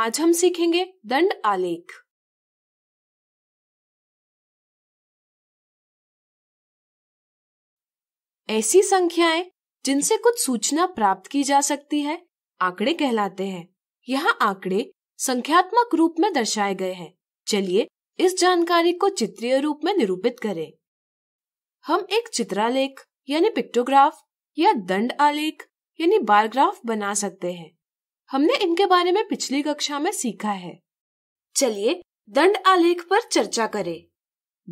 आज हम सीखेंगे दंड आलेख ऐसी संख्याएं जिनसे कुछ सूचना प्राप्त की जा सकती है आंकड़े कहलाते हैं यहाँ आंकड़े संख्यात्मक रूप में दर्शाए गए हैं चलिए इस जानकारी को चित्रीय रूप में निरूपित करें हम एक चित्रालेख यानी पिक्टोग्राफ या दंड आलेख यानी बारग्राफ बना सकते हैं हमने इनके बारे में पिछली कक्षा में सीखा है चलिए दंड आलेख पर चर्चा करें।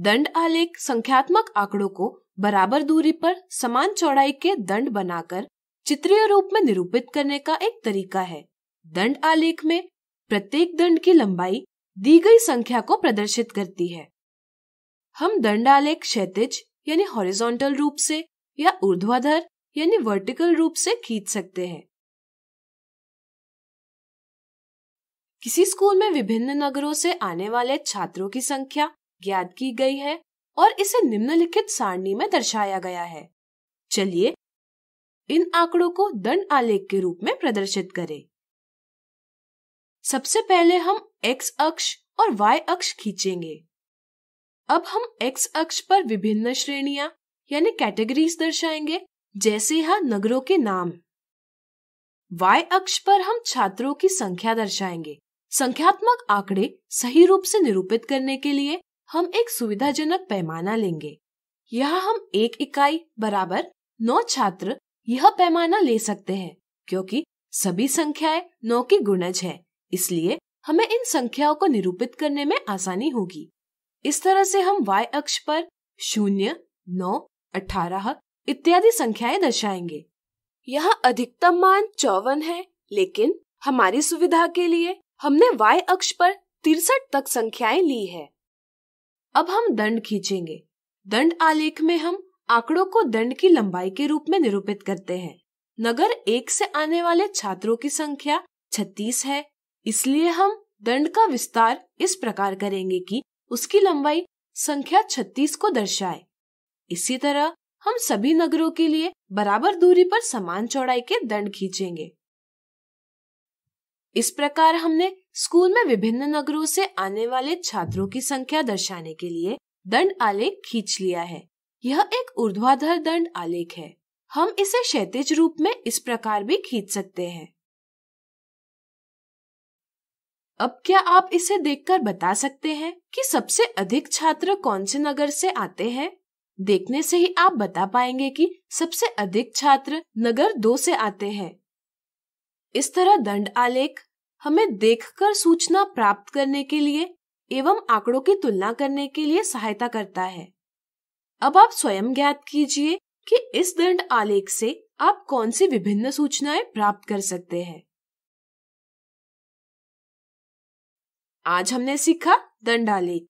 दंड आलेख संख्यात्मक आंकड़ों को बराबर दूरी पर समान चौड़ाई के दंड बनाकर चित्रीय रूप में निरूपित करने का एक तरीका है दंड आलेख में प्रत्येक दंड की लंबाई दी गई संख्या को प्रदर्शित करती है हम दंड आलेख क्षेत्र यानी हॉरिजॉन्टल रूप से या ऊर्ध्वाधर यानी वर्टिकल रूप से खींच सकते हैं किसी स्कूल में विभिन्न नगरों से आने वाले छात्रों की संख्या ज्ञात की गई है और इसे निम्नलिखित सारणी में दर्शाया गया है चलिए इन आंकड़ों को दंड आलेख के रूप में प्रदर्शित करें सबसे पहले हम x अक्ष और y अक्ष खींचेंगे अब हम x अक्ष पर विभिन्न श्रेणियां यानी कैटेगरीज दर्शाएंगे जैसे यहां नगरों के नाम y अक्ष पर हम छात्रों की संख्या दर्शाएंगे संख्यात्मक आंकड़े सही रूप से निरूपित करने के लिए हम एक सुविधाजनक पैमाना लेंगे यह हम एक इकाई बराबर नौ छात्र यह पैमाना ले सकते हैं क्योंकि सभी संख्याएं नौ की गुणज है इसलिए हमें इन संख्याओं को निरूपित करने में आसानी होगी इस तरह से हम y अक्ष पर शून्य नौ अठारह इत्यादि संख्याएं दर्शाएंगे यह अधिकतम मान चौवन है लेकिन हमारी सुविधा के लिए हमने y अक्ष पर तिरसठ तक संख्याएं ली है अब हम दंड खींचेंगे दंड आलेख में हम आंकड़ों को दंड की लंबाई के रूप में निरूपित करते हैं नगर एक से आने वाले छात्रों की संख्या 36 है इसलिए हम दंड का विस्तार इस प्रकार करेंगे कि उसकी लंबाई संख्या 36 को दर्शाए इसी तरह हम सभी नगरों के लिए बराबर दूरी पर समान चौड़ाई के दंड खींचेंगे इस प्रकार हमने स्कूल में विभिन्न नगरों से आने वाले छात्रों की संख्या दर्शाने के लिए दंड आलेख खींच लिया है यह एक ऊर्ध्वाधर दंड आलेख है हम इसे क्षेत्रज रूप में इस प्रकार भी खींच सकते हैं अब क्या आप इसे देखकर बता सकते हैं कि सबसे अधिक छात्र कौन से नगर से आते हैं देखने से ही आप बता पाएंगे कि सबसे अधिक छात्र नगर दो से आते हैं इस तरह दंड आलेख हमें देखकर सूचना प्राप्त करने के लिए एवं आंकड़ों की तुलना करने के लिए सहायता करता है अब आप स्वयं ज्ञात कीजिए कि इस दंड आलेख से आप कौन सी विभिन्न सूचनाएं प्राप्त कर सकते हैं आज हमने सीखा दंड आलेख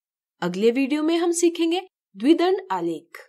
अगले वीडियो में हम सीखेंगे द्विदंड आलेख